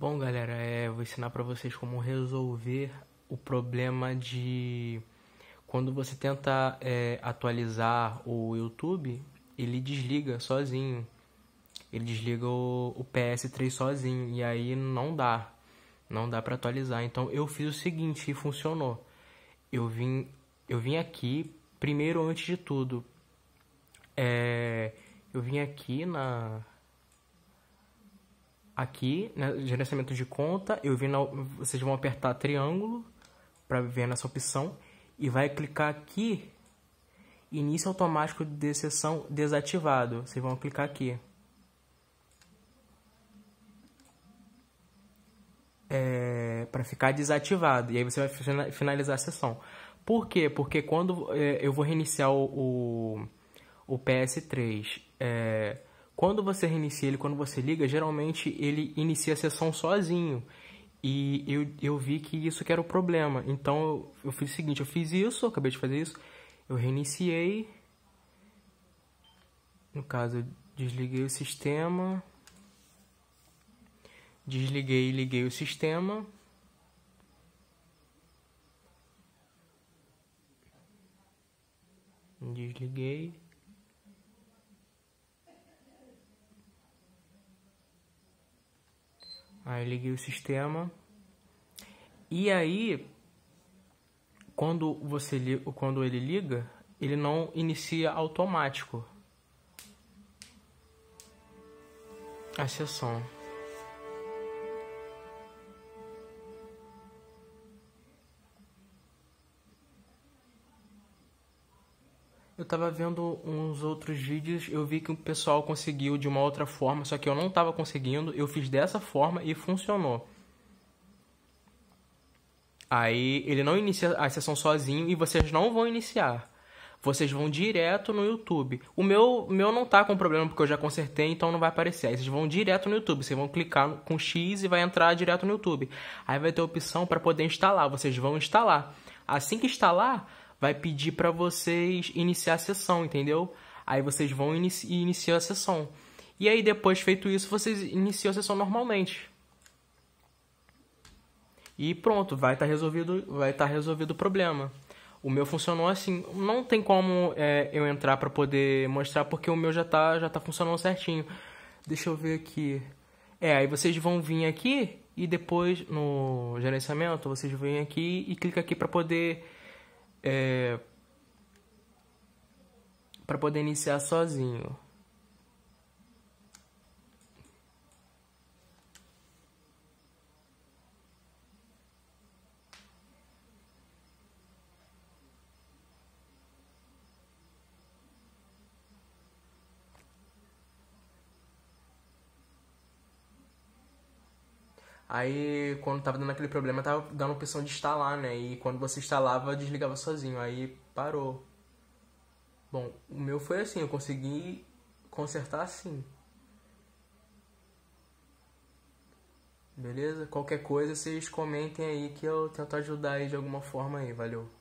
Bom, galera, é, vou ensinar para vocês como resolver o problema de quando você tenta é, atualizar o YouTube, ele desliga sozinho. Ele desliga o, o PS3 sozinho e aí não dá, não dá para atualizar. Então eu fiz o seguinte e funcionou. Eu vim, eu vim aqui primeiro antes de tudo. É, eu vim aqui na aqui, né, gerenciamento de conta, eu vim na, vocês vão apertar triângulo para ver nessa opção e vai clicar aqui início automático de sessão desativado. Vocês vão clicar aqui. É, para ficar desativado. E aí você vai finalizar a sessão. Por quê? Porque quando é, eu vou reiniciar o, o, o PS3, é, quando você reinicia ele, quando você liga, geralmente ele inicia a sessão sozinho. E eu, eu vi que isso que era o problema. Então eu, eu fiz o seguinte, eu fiz isso, acabei de fazer isso, eu reiniciei. No caso, eu desliguei o sistema. Desliguei e liguei o sistema. Desliguei. Aí liguei o sistema. E aí, quando, você, quando ele liga, ele não inicia automático é a sessão. Eu tava vendo uns outros vídeos, eu vi que o pessoal conseguiu de uma outra forma, só que eu não tava conseguindo, eu fiz dessa forma e funcionou. Aí ele não inicia a sessão sozinho e vocês não vão iniciar. Vocês vão direto no YouTube. O meu, meu não tá com problema porque eu já consertei, então não vai aparecer. Aí vocês vão direto no YouTube. Vocês vão clicar com X e vai entrar direto no YouTube. Aí vai ter a opção para poder instalar. Vocês vão instalar. Assim que instalar, vai pedir para vocês iniciar a sessão, entendeu? Aí vocês vão e inici iniciam a sessão. E aí depois feito isso, vocês iniciam a sessão normalmente. E pronto, vai estar tá resolvido, vai estar tá resolvido o problema. O meu funcionou assim, não tem como é, eu entrar para poder mostrar porque o meu já tá já tá funcionando certinho. Deixa eu ver aqui. É, aí vocês vão vir aqui e depois no gerenciamento vocês vêm aqui e clica aqui para poder é, para poder iniciar sozinho. Aí, quando tava dando aquele problema, tava dando a opção de instalar, né? E quando você instalava, desligava sozinho. Aí parou. Bom, o meu foi assim, eu consegui consertar assim. Beleza? Qualquer coisa vocês comentem aí que eu tento ajudar aí de alguma forma aí, valeu.